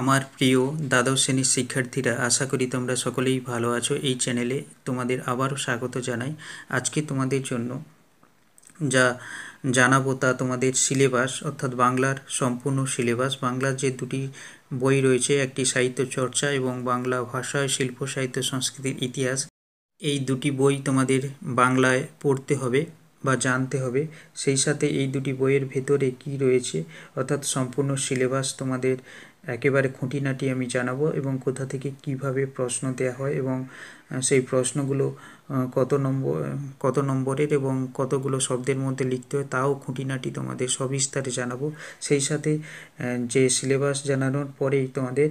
আমার প্রিয় দ্বাদশ শ্রেণীর শিক্ষার্থীরা আশা করি তোমরা সকলেই ভালো আছো এই চ্যানেলে তোমাদের আবারও স্বাগত জানাই আজকে তোমাদের জন্য যা জানাবো তা তোমাদের সিলেবাস অর্থাৎ বাংলার সম্পূর্ণ সিলেবাস বাংলার যে দুটি বই রয়েছে একটি সাহিত্য চর্চা এবং বাংলা ভাষায় শিল্প সাহিত্য সংস্কৃতির ইতিহাস এই দুটি বই তোমাদের বাংলায় পড়তে হবে বা জানতে হবে সেই সাথে এই দুটি বইয়ের ভেতরে কি রয়েছে অর্থাৎ সম্পূর্ণ সিলেবাস তোমাদের একেবারে খুঁটিনাটি আমি জানাবো এবং কোথা থেকে কিভাবে প্রশ্ন দেয়া হয় এবং সেই প্রশ্নগুলো কত নম্বর কত নম্বরের এবং কতগুলো শব্দের মধ্যে লিখতে হয় তাও খুঁটিনাটি তোমাদের সবিস্তারে জানাবো সেই সাথে যে সিলেবাস জানানোর পরেই তোমাদের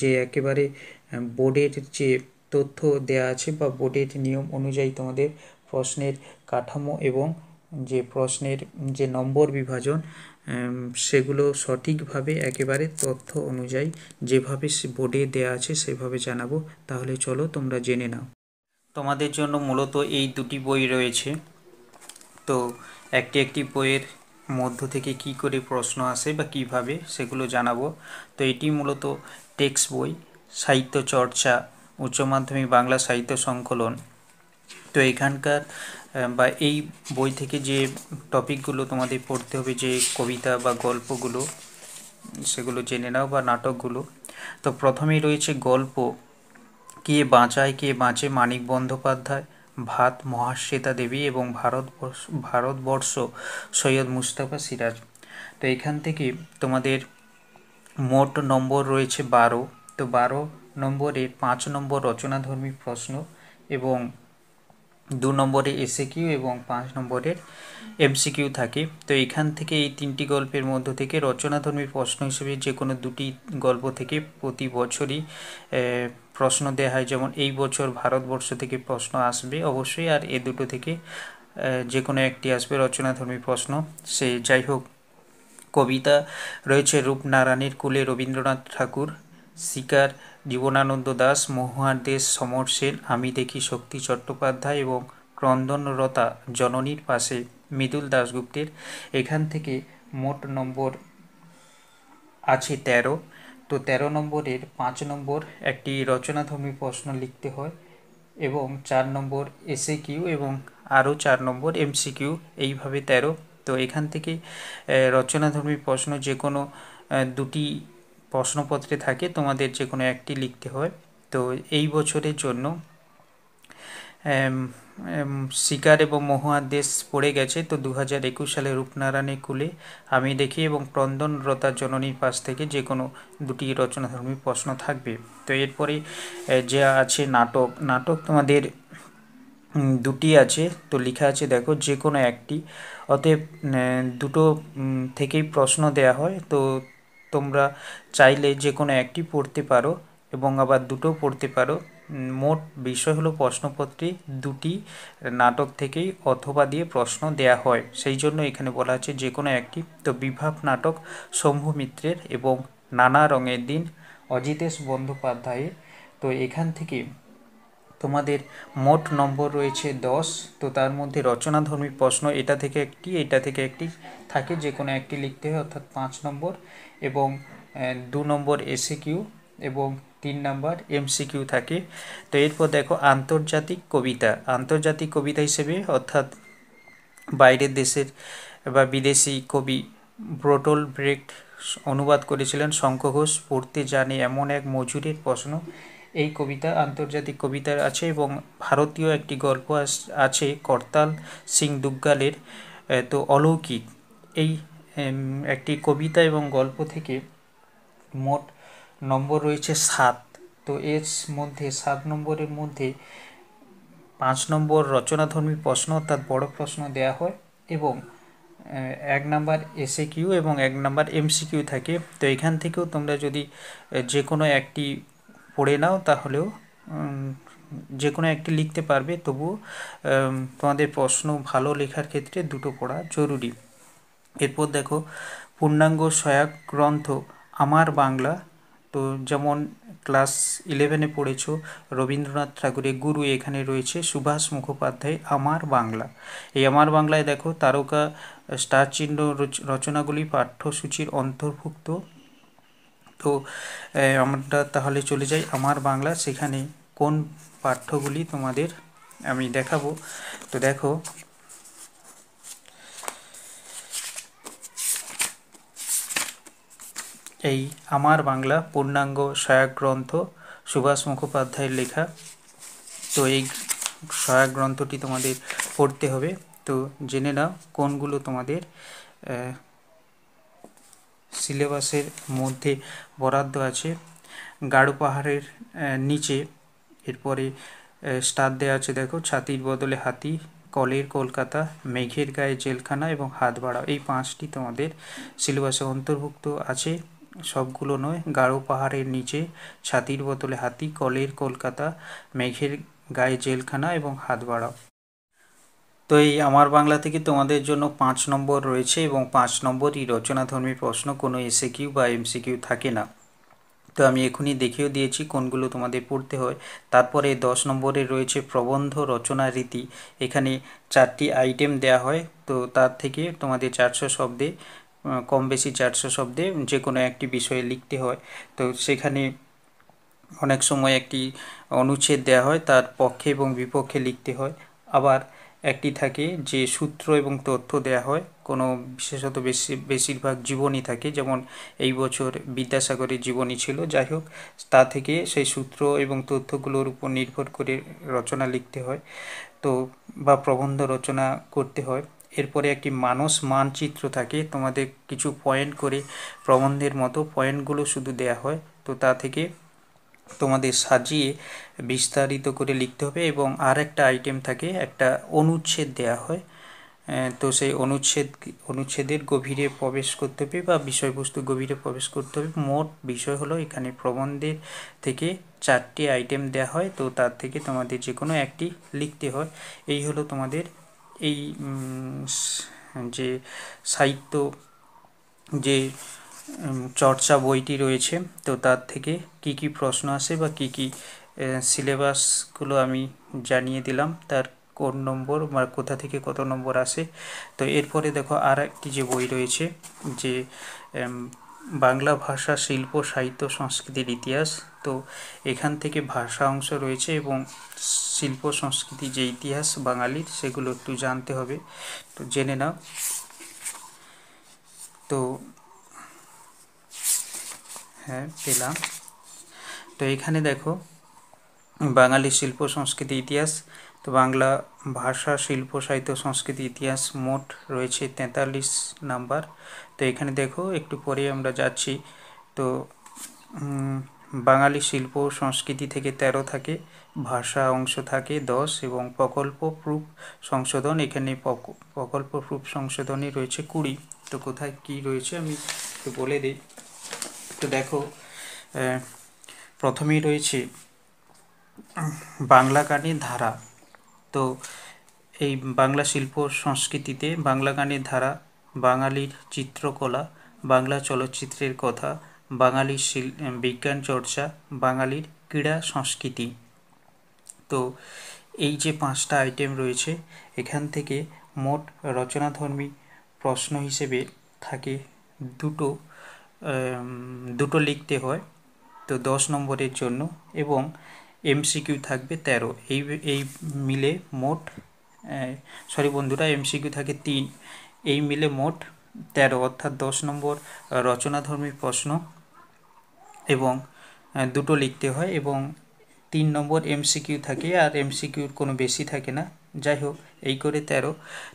যে একেবারে বোর্ডের যে তথ্য দেয়া আছে বা বোর্ডের নিয়ম অনুযায়ী তোমাদের প্রশ্নের কাঠামো এবং যে প্রশ্নের যে নম্বর বিভাজন সেগুলো সঠিকভাবে একেবারে তথ্য অনুযায়ী যেভাবে বোর্ডে দেয়া আছে সেভাবে জানাবো তাহলে চলো তোমরা জেনে নাও তোমাদের জন্য মূলত এই দুটি বই রয়েছে তো একটি একটি বইয়ের মধ্য থেকে কি করে প্রশ্ন আসে বা কিভাবে সেগুলো জানাবো তো এটি মূলত টেক্সট বই সাহিত্য চর্চা উচ্চ মাধ্যমিক বাংলা সাহিত্য সংকলন তো এখানকার বা এই বই থেকে যে টপিকগুলো তোমাদের পড়তে হবে যে কবিতা বা গল্পগুলো সেগুলো জেনে নাও বা নাটকগুলো তো প্রথমেই রয়েছে গল্প কে বাঁচায় কে বাঁচে মানিক বন্দ্যোপাধ্যায় ভাত মহাশ্বেতা দেবী এবং ভারতবর্ষ ভারতবর্ষ সৈয়দ মুস্তাফা সিরাজ তো এখান থেকে তোমাদের মোট নম্বর রয়েছে বারো তো বারো নম্বরে পাঁচ নম্বর রচনাধর্মী প্রশ্ন এবং দু নম্বরে এসে কিউ এবং পাঁচ নম্বরের এমসিকিউ থাকে তো এখান থেকে এই তিনটি গল্পের মধ্য থেকে রচনাধর্মী প্রশ্ন হিসেবে যে কোনো দুটি গল্প থেকে প্রতি বছরই প্রশ্ন দেওয়া হয় যেমন এই বছর ভারতবর্ষ থেকে প্রশ্ন আসবে অবশ্যই আর এ দুটো থেকে যে কোনো একটি আসবে রচনাধর্মী প্রশ্ন সে যাই হোক কবিতা রয়েছে রূপনারায়ণের কুলে রবীন্দ্রনাথ ঠাকুর শিকার জীবনানন্দ দাস মহুয়ার দেশ সমর সেন আমি দেখি শক্তি চট্টোপাধ্যায় এবং ক্রন্দনরতা জননীর পাশে মৃদুল দাশগুপ্তের এখান থেকে মোট নম্বর আছে তেরো তো তেরো নম্বরের পাঁচ নম্বর একটি রচনাধর্মী প্রশ্ন লিখতে হয় এবং চার নম্বর এসএ কিউ এবং আরও চার নম্বর এমসিকিউ এইভাবে তেরো তো এখান থেকে রচনাধর্মী প্রশ্ন যে কোনো দুটি প্রশ্নপত্রে থাকে তোমাদের যে কোনো একটি লিখতে হয় তো এই বছরের জন্য শিকার এবং মহুয়া দেশ পড়ে গেছে তো দু হাজার একুশ সালে রূপনারায়ণে কুলে আমি দেখি এবং ক্রন্দনরতা জননীর পাশ থেকে যে কোনো দুটি রচনাধর্মী প্রশ্ন থাকবে তো এরপরে যে আছে নাটক নাটক তোমাদের দুটি আছে তো লেখা আছে দেখো যে কোনো একটি অতএব দুটো থেকেই প্রশ্ন দেয়া হয় তো তোমরা চাইলে যে কোনো একটি পড়তে পারো এবং আবার দুটো পড়তে পারো মোট বিষয় হলো প্রশ্নপত্রে দুটি নাটক থেকেই অথবা দিয়ে প্রশ্ন দেয়া হয় সেই জন্য এখানে বলা হচ্ছে যে কোনো একটি তো বিভাব নাটক শম্ভু মিত্রের এবং নানা রঙের দিন অজিতেশ বন্দ্যোপাধ্যায়ের তো এখান থেকে তোমাদের মোট নম্বর রয়েছে দশ তো তার মধ্যে রচনাধর্মী প্রশ্ন এটা থেকে একটি এটা থেকে একটি থাকে যে কোনো একটি লিখতে হয় অর্থাৎ পাঁচ নম্বর এবং দু নম্বর এসে কিউ এবং তিন নম্বর এমসিকিউ থাকে তো এরপর দেখো আন্তর্জাতিক কবিতা আন্তর্জাতিক কবিতা হিসেবে অর্থাৎ বাইরের দেশের বা বিদেশি কবি ব্রোটল ব্রেক অনুবাদ করেছিলেন শঙ্খ ঘোষ পড়তে জানে এমন এক মজুরের প্রশ্ন এই কবিতা আন্তর্জাতিক কবিতার আছে এবং ভারতীয় একটি গল্প আছে করতাল সিং দুগ্গালের তো অলৌকিক এই একটি কবিতা এবং গল্প থেকে মোট নম্বর রয়েছে সাত তো এর মধ্যে সাত নম্বরের মধ্যে পাঁচ নম্বর রচনাধর্মী প্রশ্ন অর্থাৎ বড় প্রশ্ন দেয়া হয় এবং এক নাম্বার এসএ কিউ এবং এক নাম্বার এমসিকিউ থাকে তো এখান থেকেও তোমরা যদি যে কোনো একটি পড়ে নাও তাহলেও যে কোনো একটি লিখতে পারবে তবুও তোমাদের প্রশ্ন ভালো লেখার ক্ষেত্রে দুটো পড়া জরুরি এরপর দেখো পূর্ণাঙ্গ সহায়ক গ্রন্থ আমার বাংলা তো যেমন ক্লাস ইলেভেনে পড়েছ রবীন্দ্রনাথ ঠাকুরের গুরু এখানে রয়েছে সুভাষ মুখোপাধ্যায় আমার বাংলা এই আমার বাংলায় দেখো তারকা স্টার চিহ্ন রচনাগুলি পাঠ্যসূচির অন্তর্ভুক্ত তো আমরা তাহলে চলে যাই আমার বাংলা সেখানে কোন পাঠ্যগুলি তোমাদের আমি দেখাবো তো দেখো এই আমার বাংলা পূর্ণাঙ্গ গ্রন্থ সুভাষ মুখোপাধ্যায়ের লেখা তো এই গ্রন্থটি তোমাদের পড়তে হবে তো জেনে নাও কোনগুলো তোমাদের সিলেবাসের মধ্যে বরাদ্দ আছে গাঢ় পাহাড়ের নিচে এরপরে স্টার দেওয়া আছে দেখো ছাতির বদলে হাতি কলের কলকাতা মেঘের গায়ে জেলখানা এবং হাত বাড়া এই পাঁচটি তোমাদের সিলেবাসে অন্তর্ভুক্ত আছে সবগুলো নয় গাঢ় পাহাড়ের নিচে ছাতির বোতলে হাতি কলের কলকাতা মেঘের গায়ে জেলখানা এবং হাত বাড়া তো এই আমার বাংলা থেকে তোমাদের জন্য পাঁচ নম্বর রয়েছে এবং পাঁচ নম্বরই রচনাধর্মী প্রশ্ন কোনো এসে কিউ বা এমসিকিউ থাকে না তো আমি এখনই দেখিয়ে দিয়েছি কোনগুলো তোমাদের পড়তে হয় তারপরে দশ নম্বরে রয়েছে প্রবন্ধ রচনা রীতি এখানে চারটি আইটেম দেয়া হয় তো তার থেকে তোমাদের চারশো শব্দে কম বেশি চারশো শব্দে যে কোনো একটি বিষয়ে লিখতে হয় তো সেখানে অনেক সময় একটি অনুচ্ছেদ দেয়া হয় তার পক্ষে এবং বিপক্ষে লিখতে হয় আবার একটি থাকে যে সূত্র এবং তথ্য দেয়া হয় কোনো বিশেষত বেশি বেশিরভাগ জীবনী থাকে যেমন এই বছর বিদ্যাসাগরের জীবনী ছিল যাই হোক তা থেকে সেই সূত্র এবং তথ্যগুলোর উপর নির্ভর করে রচনা লিখতে হয় তো বা প্রবন্ধ রচনা করতে হয় এরপরে একটি মানস মানচিত্র থাকে তোমাদের কিছু পয়েন্ট করে প্রবন্ধের মতো পয়েন্টগুলো শুধু দেয়া হয় তো তা থেকে তোমাদের সাজিয়ে বিস্তারিত করে লিখতে হবে এবং আর একটা আইটেম থাকে একটা অনুচ্ছেদ দেয়া হয় তো সেই অনুচ্ছেদ অনুচ্ছেদের গভীরে প্রবেশ করতে হবে বা বিষয়বস্তু গভীরে প্রবেশ করতে হবে মোট বিষয় হলো এখানে প্রবন্ধের থেকে চারটি আইটেম দেওয়া হয় তো তার থেকে তোমাদের যে কোনো একটি লিখতে হয় এই হলো তোমাদের এই যে সাহিত্য যে চর্চা বইটি রয়েছে তো তার থেকে কি কি প্রশ্ন আসে বা কি কি সিলেবাসগুলো আমি জানিয়ে দিলাম তার কোন নম্বর বা কোথা থেকে কত নম্বর আসে তো এরপরে দেখো আর একটি যে বই রয়েছে যে বাংলা ভাষা শিল্প সাহিত্য সংস্কৃতির ইতিহাস তো এখান থেকে ভাষা অংশ রয়েছে এবং শিল্প সংস্কৃতি যে ইতিহাস বাঙালির সেগুলো একটু জানতে হবে তো জেনে নাও তো হ্যাঁ পেলাম তো এখানে দেখো বাঙালি শিল্প সংস্কৃতি ইতিহাস তো বাংলা ভাষা শিল্প সাহিত্য সংস্কৃতি ইতিহাস মোট রয়েছে তেতাল্লিশ নাম্বার তো এখানে দেখো একটু পরে আমরা যাচ্ছি তো বাঙালি শিল্প সংস্কৃতি থেকে ১৩ থাকে ভাষা অংশ থাকে দশ এবং প্রকল্প প্রুফ সংশোধন এখানে প্রকল্প প্রুফ সংশোধনে রয়েছে কুড়ি তো কোথায় কি রয়েছে আমি একটু বলে দিই তো দেখো প্রথমেই রয়েছে বাংলা গানের ধারা তো এই বাংলা শিল্প সংস্কৃতিতে বাংলা গানের ধারা বাঙালির চিত্রকলা বাংলা চলচ্চিত্রের কথা বাঙালির শিল বিজ্ঞান চর্চা বাঙালির ক্রীড়া সংস্কৃতি তো এই যে পাঁচটা আইটেম রয়েছে এখান থেকে মোট রচনাধর্মী প্রশ্ন হিসেবে থাকে দুটো দুটো লিখতে হয় তো দশ নম্বরের জন্য এবং এমসিকিউ থাকবে তেরো এই এই মিলে মোট সরি বন্ধুরা এমসিকিউ থাকে তিন এই মিলে মোট তেরো অর্থাৎ দশ নম্বর রচনাধর্মী প্রশ্ন এবং দুটো লিখতে হয় এবং তিন নম্বর এমসিকিউ থাকে আর এমসিকিউর কোনো বেশি থাকে না যাই হোক এই করে তেরো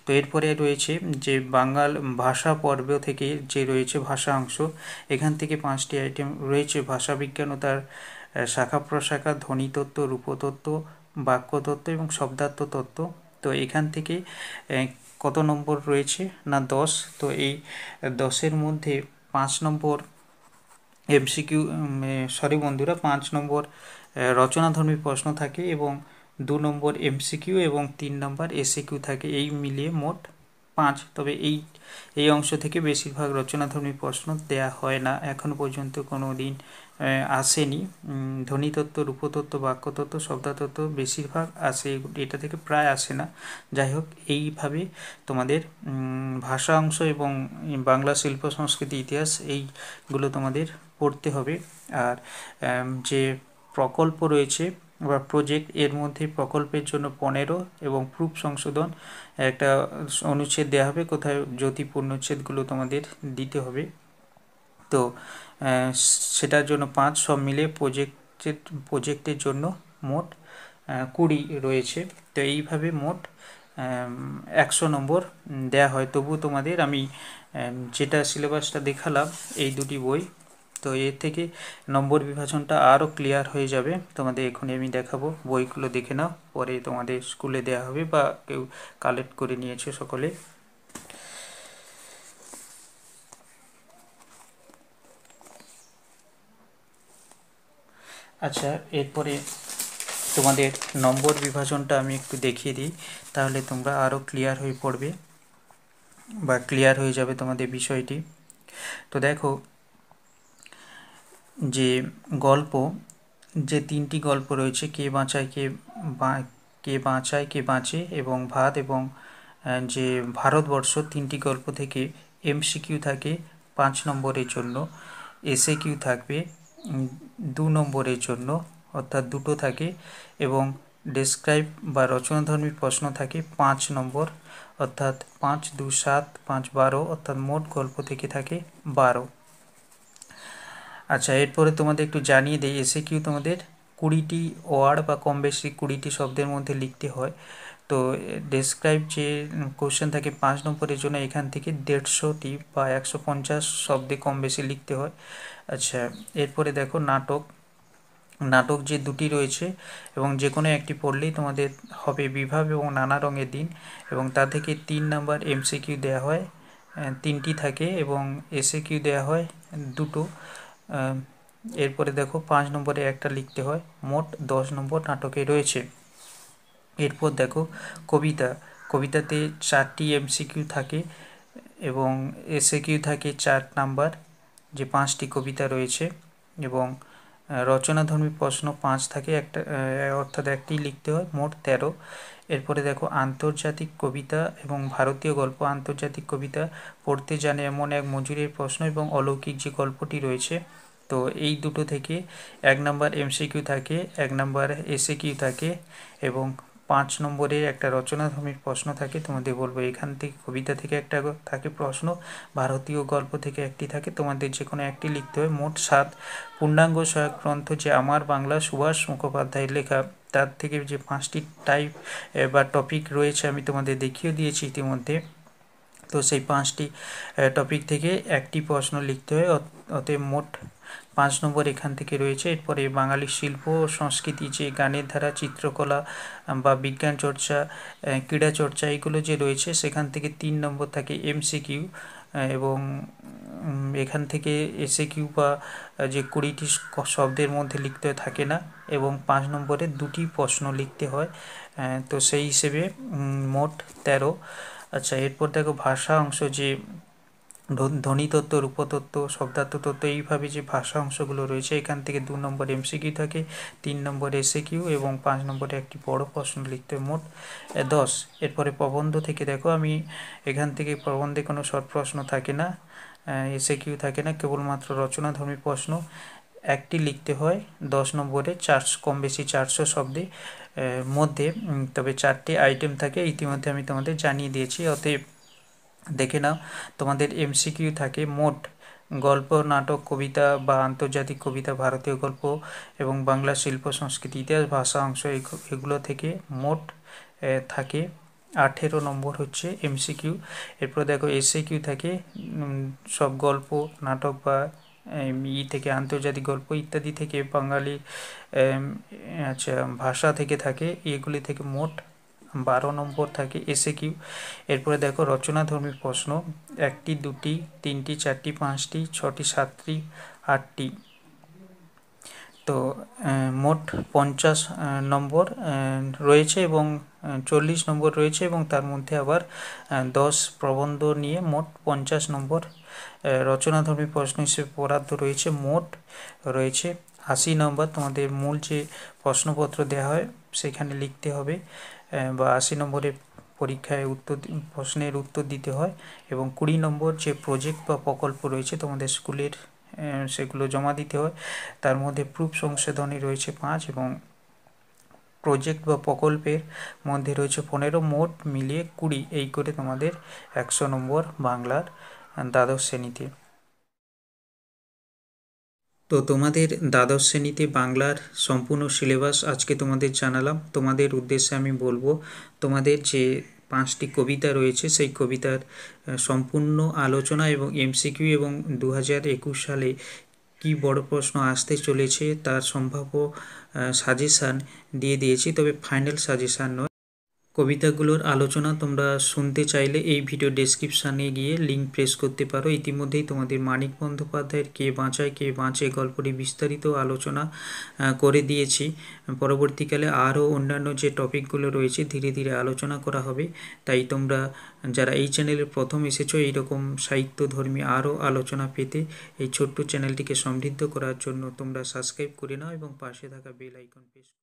তো এরপরে রয়েছে যে বাঙাল ভাষা পর্ব থেকে যে রয়েছে ভাষা অংশ এখান থেকে পাঁচটি আইটেম রয়েছে ভাষাবিজ্ঞান ও তার শাখা প্রশাখা ধ্বনিতত্ত্ব রূপতত্ত্ব বাক্যতত্ত্ব এবং শব্দাত্ম তত্ত্ব তো এখান থেকে কত নম্বর রয়েছে না দশ তো এই দশের মধ্যে পাঁচ নম্বর এমসিকিউ সরি বন্ধুরা পাঁচ নম্বর রচনাধর্মী প্রশ্ন থাকে এবং দু নম্বর এমসিকিউ এবং তিন নম্বর এসিকিউ থাকে এই মিলিয়ে মোট পাঁচ তবে এই এই অংশ থেকে বেশিরভাগ রচনাধর্মী প্রশ্ন দেয়া হয় না এখন পর্যন্ত কোনো দিন আসেনি ধ্বনিতত্ত্ব রূপতত্ত্ব বাক্যতত্ত্ব শব্দতত্ত্ব বেশিরভাগ আসে এটা থেকে প্রায় আসে না যাই হোক এইভাবে তোমাদের ভাষা অংশ এবং বাংলা শিল্প সংস্কৃতি ইতিহাস এইগুলো তোমাদের পড়তে হবে আর যে প্রকল্প রয়েছে বা প্রজেক্ট এর মধ্যে প্রকল্পের জন্য পনেরো এবং প্রুফ সংশোধন একটা অনুচ্ছেদ দেওয়া হবে কোথায় জ্যোতিপূর্ণ উচ্ছেদগুলো তোমাদের দিতে হবে তো সেটার জন্য পাঁচ সব মিলে প্রজেক্টের প্রজেক্টের জন্য মোট কুড়ি রয়েছে তো এইভাবে মোট একশো নম্বর দেয়া হয় তবু তোমাদের আমি যেটা সিলেবাসটা দেখালাম এই দুটি বই তো এর থেকে নম্বর বিভাজনটা আরও ক্লিয়ার হয়ে যাবে তোমাদের এখনই আমি দেখাবো বইগুলো দেখে নাও পরে তোমাদের স্কুলে দেওয়া হবে বা কেউ কালেক্ট করে নিয়েছে সকলে আচ্ছা এরপরে তোমাদের নম্বর বিভাজনটা আমি একটু দেখিয়ে দিই তাহলে তোমরা আরও ক্লিয়ার হয়ে পড়বে বা ক্লিয়ার হয়ে যাবে তোমাদের বিষয়টি তো দেখো যে গল্প যে তিনটি গল্প রয়েছে কে বাঁচায় কে কে বাঁচায় কে বাঁচে এবং ভাত এবং যে ভারতবর্ষ তিনটি গল্প থেকে এমসিকিউ থাকে পাঁচ নম্বরের জন্য এসে কিউ থাকবে দু নম্বরের জন্য অর্থাৎ দুটো থাকে এবং ডেসক্রাইব বা রচনাধর্মী প্রশ্ন থাকে পাঁচ নম্বর অর্থাৎ পাঁচ দু সাত পাঁচ বারো অর্থাৎ মোট গল্প থেকে থাকে বারো আচ্ছা এরপরে তোমাদের একটু জানিয়ে দেয় এসে কিউ তোমাদের কুড়িটি ওয়ার্ড বা কম বেশি কুড়িটি শব্দের মধ্যে লিখতে হয় তো ডেসক্রাইব যে কোশ্চেন থাকে পাঁচ নম্বরের জন্য এখান থেকে দেড়শোটি বা একশো পঞ্চাশ শব্দে কম বেশি লিখতে হয় আচ্ছা এরপরে দেখো নাটক নাটক যে দুটি রয়েছে এবং যে কোনো একটি পড়লেই তোমাদের হবে বিভাব এবং নানা রঙের দিন এবং তা থেকে তিন নাম্বার এমসিকিউ দেওয়া হয় তিনটি থাকে এবং এসে কিউ দেওয়া হয় দুটো এরপরে দেখো পাঁচ নম্বরে একটা লিখতে হয় মোট দশ নম্বর নাটকে রয়েছে এরপর দেখো কবিতা কবিতাতে চারটি এমসিকিউ থাকে এবং এসএকিউ থাকে চার নাম্বার যে পাঁচটি কবিতা রয়েছে এবং রচনাধর্মী প্রশ্ন পাঁচ থাকে একটা অর্থাৎ একটি লিখতে হয় মোট তেরো এরপরে দেখো আন্তর্জাতিক কবিতা এবং ভারতীয় গল্প আন্তর্জাতিক কবিতা পড়তে জানে এমন এক মজুরির প্রশ্ন এবং অলৌকিক যে গল্পটি রয়েছে তো এই দুটো থেকে এক নাম্বার এমসিকিউ থাকে এক নাম্বার এসএ কিউ থাকে এবং পাঁচ নম্বরের একটা রচনাধর্মীর প্রশ্ন থাকে তোমাদের বলবো এখান থেকে কবিতা থেকে একটা থাকে প্রশ্ন ভারতীয় গল্প থেকে একটি থাকে তোমাদের যে কোনো একটি লিখতে হয় মোট সাত পূর্ণাঙ্গ সহায়ক গ্রন্থ যে আমার বাংলা সুভাষ মুখোপাধ্যায়ের লেখা তার থেকে যে পাঁচটি টাইপ বা টপিক রয়েছে আমি তোমাদের দেখিয়ে দিয়েছি ইতিমধ্যে তো সেই পাঁচটি টপিক থেকে একটি প্রশ্ন লিখতে হয় অতএব মোট পাঁচ নম্বর এখান থেকে রয়েছে এরপরে বাঙালি শিল্প ও সংস্কৃতি যে গানের ধারা চিত্রকলা বা বিজ্ঞান চর্চা ক্রীড়া চর্চা এগুলো যে রয়েছে সেখান থেকে তিন নম্বর থাকে এমসিকিউ এবং এখান থেকে এসে কিউ বা যে কুড়িটি শব্দের মধ্যে লিখতে থাকে না এবং পাঁচ নম্বরে দুটি প্রশ্ন লিখতে হয় তো সেই হিসেবে মোট তেরো আচ্ছা এরপর দেখো ভাষা অংশ যে ধ্বনিতত্ত্ব রূপতত্ত্ব শব্দার্থতত্ত্ব এইভাবে যে ভাষা অংশগুলো রয়েছে এখান থেকে দু নম্বর এমসিকিউ থাকে তিন নম্বর এসএকিউ এবং পাঁচ নম্বরে একটি বড় প্রশ্ন লিখতে মোট দশ এরপরে প্রবন্ধ থেকে দেখো আমি এখান থেকে প্রবন্ধে কোনো শর্ট প্রশ্ন থাকে না এসএকিউ থাকে না কেবলমাত্র রচনাধর্মী প্রশ্ন একটি লিখতে হয় দশ নম্বরে চারশো কম বেশি চারশো শব্দে মধ্যে তবে চারটি আইটেম থাকে ইতিমধ্যে আমি তোমাদের জানিয়ে দিয়েছি অতএব দেখে নাও তোমাদের এমসিকিউ থাকে মোট গল্প নাটক কবিতা বা আন্তর্জাতিক কবিতা ভারতীয় গল্প এবং বাংলা শিল্প সংস্কৃতি ইতিহাস ভাষা অংশ এগুলো থেকে মোট থাকে আঠেরো নম্বর হচ্ছে এমসিকিউ এরপর দেখো এসএ কিউ থাকে সব গল্প নাটক বা ই থেকে আন্তর্জাতিক গল্প ইত্যাদি থেকে বাঙালি আচ্ছা ভাষা থেকে থাকে এগুলি থেকে মোট বারো নম্বর থাকে এসে কিউ এরপরে দেখো রচনাধর্মী প্রশ্ন একটি দুটি তিনটি চারটি পাঁচটি ছটি সাতটি আটটি তো মোট পঞ্চাশ নম্বর রয়েছে এবং চল্লিশ নম্বর রয়েছে এবং তার মধ্যে আবার দশ প্রবন্ধ নিয়ে মোট পঞ্চাশ নম্বর রচনাধর্মী প্রশ্ন হিসেবে বরাদ্দ রয়েছে মোট রয়েছে আশি নম্বর তোমাদের মূল যে প্রশ্নপত্র দেওয়া হয় সেখানে লিখতে হবে বা আশি নম্বরের পরীক্ষায় উত্তর প্রশ্নের উত্তর দিতে হয় এবং কুড়ি নম্বর যে প্রজেক্ট বা প্রকল্প রয়েছে তোমাদের স্কুলের সেগুলো জমা দিতে হয় তার মধ্যে প্রুফ সংশোধনী রয়েছে পাঁচ এবং প্রজেক্ট বা প্রকল্পের মধ্যে রয়েছে পনেরো মোট মিলিয়ে কুড়ি এই করে তোমাদের একশো নম্বর বাংলার দ্বাদশ শ্রেণীতে তো তোমাদের দ্বাদশ শ্রেণীতে বাংলার সম্পূর্ণ সিলেবাস আজকে তোমাদের জানালাম তোমাদের উদ্দেশ্যে আমি বলবো তোমাদের যে পাঁচটি কবিতা রয়েছে সেই কবিতার সম্পূর্ণ আলোচনা এবং এমসিকিউ এবং দু সালে কি বড় প্রশ্ন আসতে চলেছে তার সম্ভাব্য সাজেশান দিয়ে দিয়েছি তবে ফাইনাল সাজেশান নয় কবিতাগুলোর আলোচনা তোমরা শুনতে চাইলে এই ভিডিও ডেসক্রিপশানে গিয়ে লিঙ্ক প্রেস করতে পারো ইতিমধ্যেই তোমাদের মানিক বন্দ্যোপাধ্যায়ের কে বাঁচায় কে বাঁচে গল্পটি বিস্তারিত আলোচনা করে দিয়েছি পরবর্তীকালে আরও অন্যান্য যে টপিকগুলো রয়েছে ধীরে ধীরে আলোচনা করা হবে তাই তোমরা যারা এই চ্যানেলে প্রথম এসেছো এইরকম সাহিত্যধর্মী আরও আলোচনা পেতে এই ছোট্ট চ্যানেলটিকে সমৃদ্ধ করার জন্য তোমরা সাবস্ক্রাইব করে নাও এবং পাশে থাকা বেল আইকন প্রেস